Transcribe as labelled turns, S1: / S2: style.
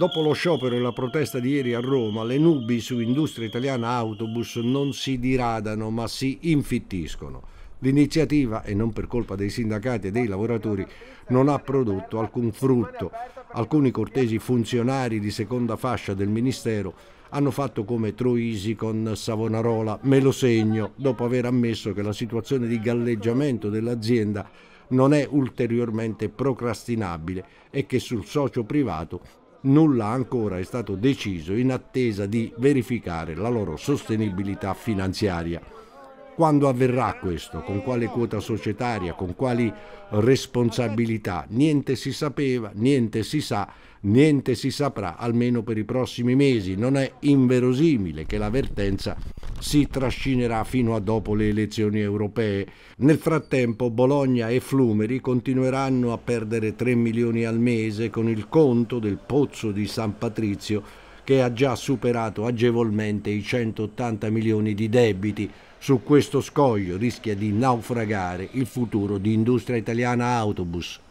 S1: Dopo lo sciopero e la protesta di ieri a Roma, le nubi su Industria Italiana Autobus non si diradano ma si infittiscono. L'iniziativa, e non per colpa dei sindacati e dei lavoratori, non ha prodotto alcun frutto. Alcuni cortesi funzionari di seconda fascia del Ministero hanno fatto come Troisi con Savonarola, me lo segno, dopo aver ammesso che la situazione di galleggiamento dell'azienda non è ulteriormente procrastinabile e che sul socio privato nulla ancora è stato deciso in attesa di verificare la loro sostenibilità finanziaria. Quando avverrà questo? Con quale quota societaria? Con quali responsabilità? Niente si sapeva, niente si sa, niente si saprà, almeno per i prossimi mesi. Non è inverosimile che l'avvertenza si trascinerà fino a dopo le elezioni europee. Nel frattempo Bologna e Flumeri continueranno a perdere 3 milioni al mese con il conto del pozzo di San Patrizio che ha già superato agevolmente i 180 milioni di debiti. Su questo scoglio rischia di naufragare il futuro di Industria Italiana Autobus.